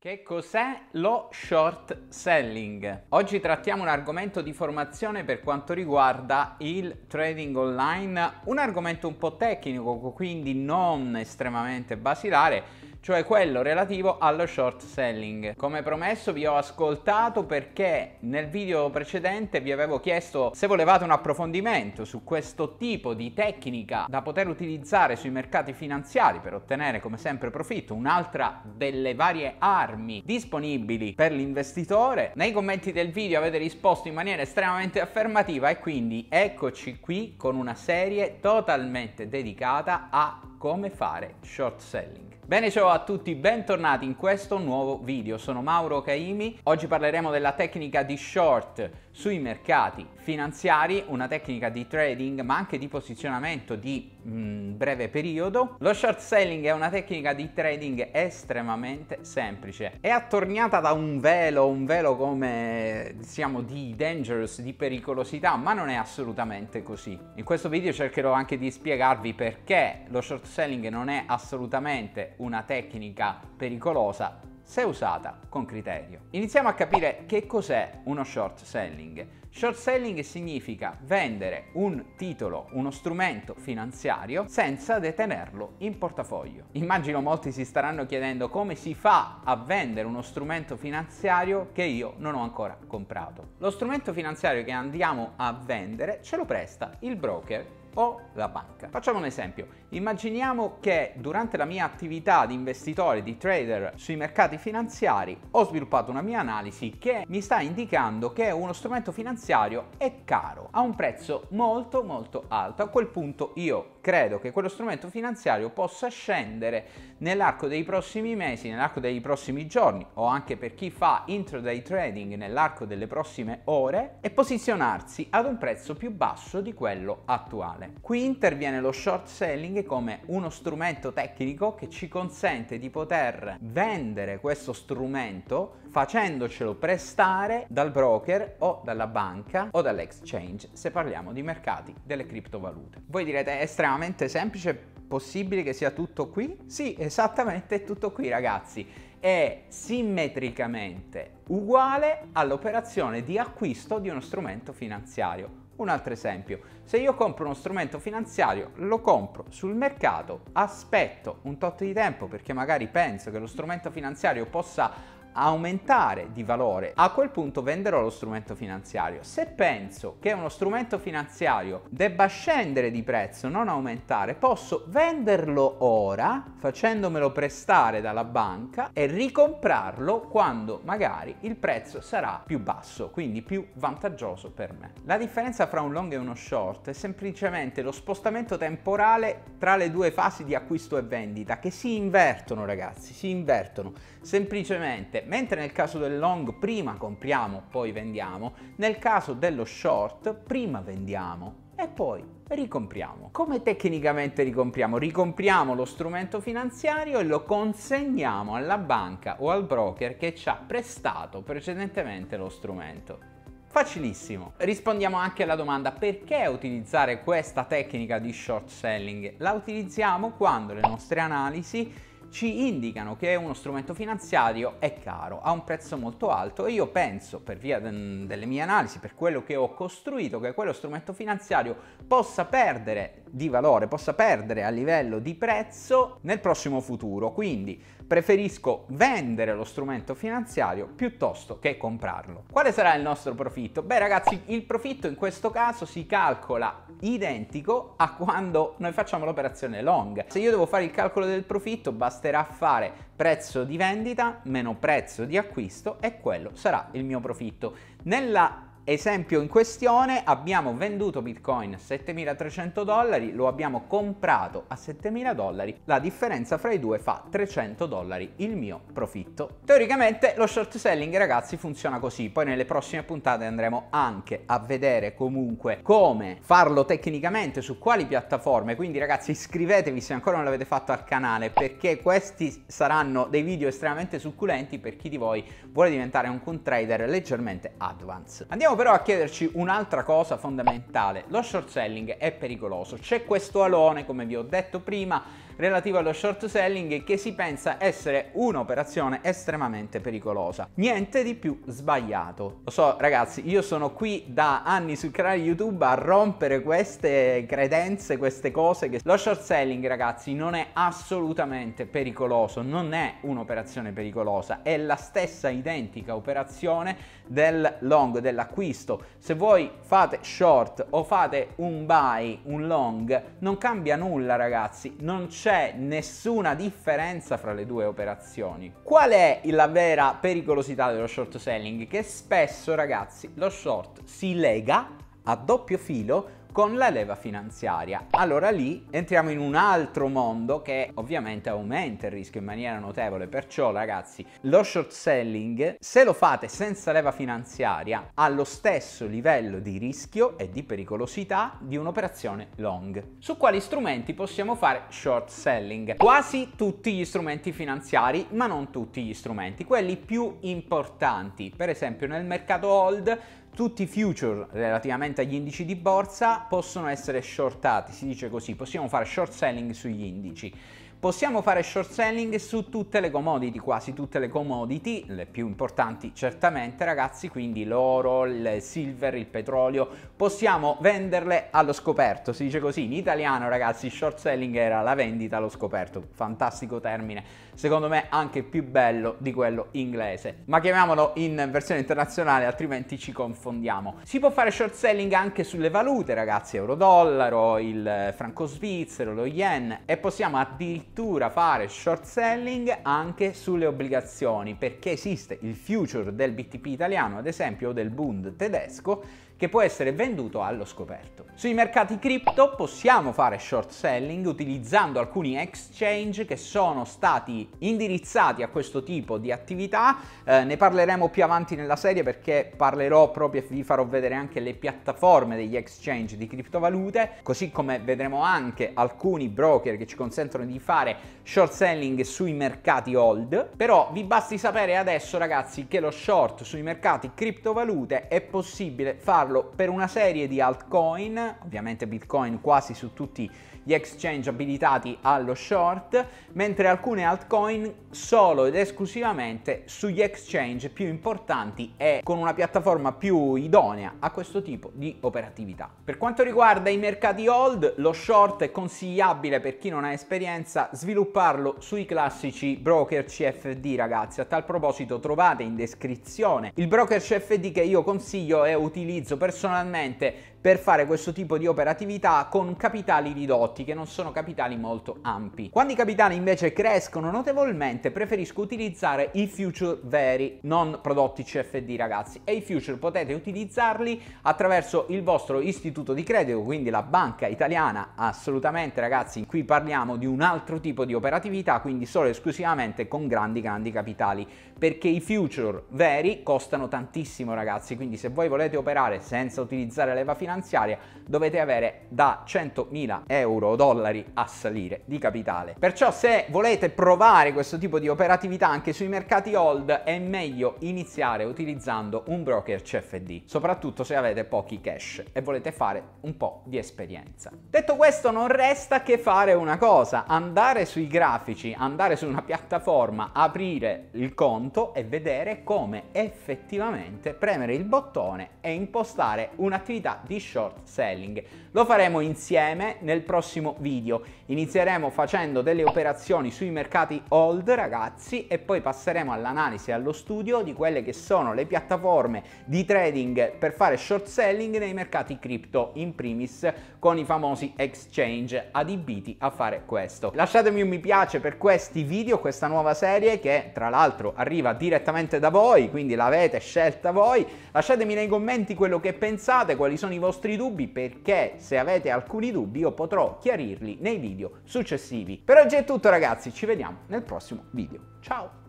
Che cos'è lo short selling? Oggi trattiamo un argomento di formazione per quanto riguarda il trading online, un argomento un po' tecnico, quindi non estremamente basilare, cioè quello relativo allo short selling. Come promesso vi ho ascoltato perché nel video precedente vi avevo chiesto se volevate un approfondimento su questo tipo di tecnica da poter utilizzare sui mercati finanziari per ottenere come sempre profitto, un'altra delle varie armi disponibili per l'investitore. Nei commenti del video avete risposto in maniera estremamente affermativa e quindi eccoci qui con una serie totalmente dedicata a come fare short selling. Bene ciao a tutti, bentornati in questo nuovo video. Sono Mauro Caimi. Oggi parleremo della tecnica di short sui mercati finanziari, una tecnica di trading ma anche di posizionamento di mh, mm, breve periodo. Lo short selling è una tecnica di trading estremamente semplice. È attorniata da un velo, un velo come diciamo di dangerous, di pericolosità, ma non è assolutamente così. In questo video cercherò anche di spiegarvi perché lo short selling non è assolutamente una tecnica pericolosa se usata con criterio. Iniziamo a capire che cos'è uno short selling. Short selling significa vendere un titolo, uno strumento finanziario senza detenerlo in portafoglio. Immagino molti si staranno chiedendo come si fa a vendere uno strumento finanziario che io non ho ancora comprato. Lo strumento finanziario che andiamo a vendere ce lo presta il broker o la banca. Facciamo un esempio. Immaginiamo che durante la mia attività di investitore, di trader sui mercati finanziari, ho sviluppato una mia analisi che mi sta indicando che uno strumento finanziario è caro, a un prezzo molto molto alto. A quel punto io credo che quello strumento finanziario possa scendere nell'arco dei prossimi mesi, nell'arco dei prossimi giorni o anche per chi fa intraday trading nell'arco delle prossime ore e posizionarsi ad un prezzo più basso di quello attuale. Qui interviene lo short selling marketing come uno strumento tecnico che ci consente di poter vendere questo strumento facendocelo prestare dal broker o dalla banca o dall'exchange se parliamo di mercati delle criptovalute. Voi direte è estremamente semplice, possibile che sia tutto qui? Sì, esattamente è tutto qui ragazzi. È simmetricamente uguale all'operazione di acquisto di uno strumento finanziario un altro esempio, se io compro uno strumento finanziario, lo compro sul mercato, aspetto un tot di tempo perché magari penso che lo strumento finanziario possa aumentare di valore, a quel punto venderò lo strumento finanziario. Se penso che uno strumento finanziario debba scendere di prezzo, non aumentare, posso venderlo ora facendomelo prestare dalla banca e ricomprarlo quando magari il prezzo sarà più basso, quindi più vantaggioso per me. La differenza fra un long e uno short è semplicemente lo spostamento temporale tra le due fasi di acquisto e vendita che si invertono ragazzi, si invertono semplicemente differente. Mentre nel caso del long prima compriamo, poi vendiamo, nel caso dello short prima vendiamo e poi ricompriamo. Come tecnicamente ricompriamo? Ricompriamo lo strumento finanziario e lo consegniamo alla banca o al broker che ci ha prestato precedentemente lo strumento. Facilissimo. Rispondiamo anche alla domanda perché utilizzare questa tecnica di short selling. La utilizziamo quando le nostre analisi ci indicano che uno strumento finanziario è caro, ha un prezzo molto alto e io penso, per via delle mie analisi, per quello che ho costruito, che quello strumento finanziario possa perdere di valore possa perdere a livello di prezzo nel prossimo futuro. Quindi preferisco vendere lo strumento finanziario piuttosto che comprarlo. Quale sarà il nostro profitto? Beh ragazzi, il profitto in questo caso si calcola identico a quando noi facciamo l'operazione long. Se io devo fare il calcolo del profitto basterà fare prezzo di vendita meno prezzo di acquisto e quello sarà il mio profitto. Nella Esempio in questione, abbiamo venduto Bitcoin a 7300 dollari, lo abbiamo comprato a 7000 dollari, la differenza fra i due fa 300 dollari il mio profitto. Teoricamente lo short selling ragazzi funziona così, poi nelle prossime puntate andremo anche a vedere comunque come farlo tecnicamente, su quali piattaforme, quindi ragazzi iscrivetevi se ancora non l'avete fatto al canale perché questi saranno dei video estremamente succulenti per chi di voi vuole diventare un trader leggermente advanced. Andiamo però a chiederci un'altra cosa fondamentale. Lo short selling è pericoloso. C'è questo alone, come vi ho detto prima, relativo allo short selling che si pensa essere un'operazione estremamente pericolosa. Niente di più sbagliato. Lo so ragazzi, io sono qui da anni sul canale YouTube a rompere queste credenze, queste cose che lo short selling ragazzi non è assolutamente pericoloso, non è un'operazione pericolosa, è la stessa identica operazione del long, dell'acquisto. Se voi fate short o fate un buy, un long, non cambia nulla ragazzi, non c'è c'è nessuna differenza fra le due operazioni. Qual è la vera pericolosità dello short selling? Che spesso, ragazzi, lo short si lega a doppio filo con la leva finanziaria. Allora lì entriamo in un altro mondo che ovviamente aumenta il rischio in maniera notevole, perciò ragazzi lo short selling se lo fate senza leva finanziaria ha lo stesso livello di rischio e di pericolosità di un'operazione long. Su quali strumenti possiamo fare short selling? Quasi tutti gli strumenti finanziari, ma non tutti gli strumenti, quelli più importanti. Per esempio nel mercato hold tutti i future relativamente agli indici di borsa possono essere shortati, si dice così, possiamo fare short selling sugli indici. Possiamo fare short selling su tutte le commodity, quasi tutte le commodity, le più importanti certamente ragazzi, quindi l'oro, il silver, il petrolio, possiamo venderle allo scoperto, si dice così in italiano ragazzi, short selling era la vendita allo scoperto, fantastico termine, secondo me anche più bello di quello inglese, ma chiamiamolo in versione internazionale altrimenti ci confondiamo. Si può fare short selling anche sulle valute ragazzi, euro dollaro, il franco svizzero, lo yen e possiamo addirittura addirittura fare short selling anche sulle obbligazioni perché esiste il future del BTP italiano ad esempio o del Bund tedesco che può essere venduto allo scoperto. Sui mercati cripto possiamo fare short selling utilizzando alcuni exchange che sono stati indirizzati a questo tipo di attività, eh, ne parleremo più avanti nella serie perché parlerò proprio e vi farò vedere anche le piattaforme degli exchange di criptovalute, così come vedremo anche alcuni broker che ci consentono di fare short selling sui mercati hold, però vi basti sapere adesso ragazzi che lo short sui mercati criptovalute è possibile farlo farlo per una serie di altcoin, ovviamente Bitcoin quasi su tutti gli exchange abilitati allo short, mentre alcune altcoin solo ed esclusivamente sugli exchange più importanti e con una piattaforma più idonea a questo tipo di operatività. Per quanto riguarda i mercati hold, lo short è consigliabile per chi non ha esperienza svilupparlo sui classici broker CFD ragazzi. A tal proposito trovate in descrizione il broker CFD che io consiglio e utilizzo personalmente per fare questo tipo di operatività con capitali ridotti che non sono capitali molto ampi. Quando i capitali invece crescono notevolmente preferisco utilizzare i future veri, non prodotti CFD ragazzi e i future potete utilizzarli attraverso il vostro istituto di credito, quindi la banca italiana assolutamente ragazzi, qui parliamo di un altro tipo di operatività, quindi solo e esclusivamente con grandi grandi capitali, perché i future veri costano tantissimo ragazzi, quindi se voi volete operare senza utilizzare leva finanziaria dovete avere da 100.000 euro o dollari a salire di capitale. Perciò se volete provare questo tipo di operatività anche sui mercati hold è meglio iniziare utilizzando un broker CFD, soprattutto se avete pochi cash e volete fare un po' di esperienza. Detto questo non resta che fare una cosa, andare sui grafici, andare su una piattaforma, aprire il conto e vedere come effettivamente premere il bottone e impostare fare un'attività di short selling. Lo faremo insieme nel prossimo video. Inizieremo facendo delle operazioni sui mercati hold, ragazzi, e poi passeremo all'analisi e allo studio di quelle che sono le piattaforme di trading per fare short selling nei mercati cripto, in primis con i famosi exchange adibiti a fare questo. Lasciatemi un mi piace per questi video, questa nuova serie che tra l'altro arriva direttamente da voi, quindi l'avete scelta voi. Lasciatemi nei commenti quello che che pensate, quali sono i vostri dubbi, perché se avete alcuni dubbi io potrò chiarirli nei video successivi. Per oggi è tutto ragazzi, ci vediamo nel prossimo video. Ciao!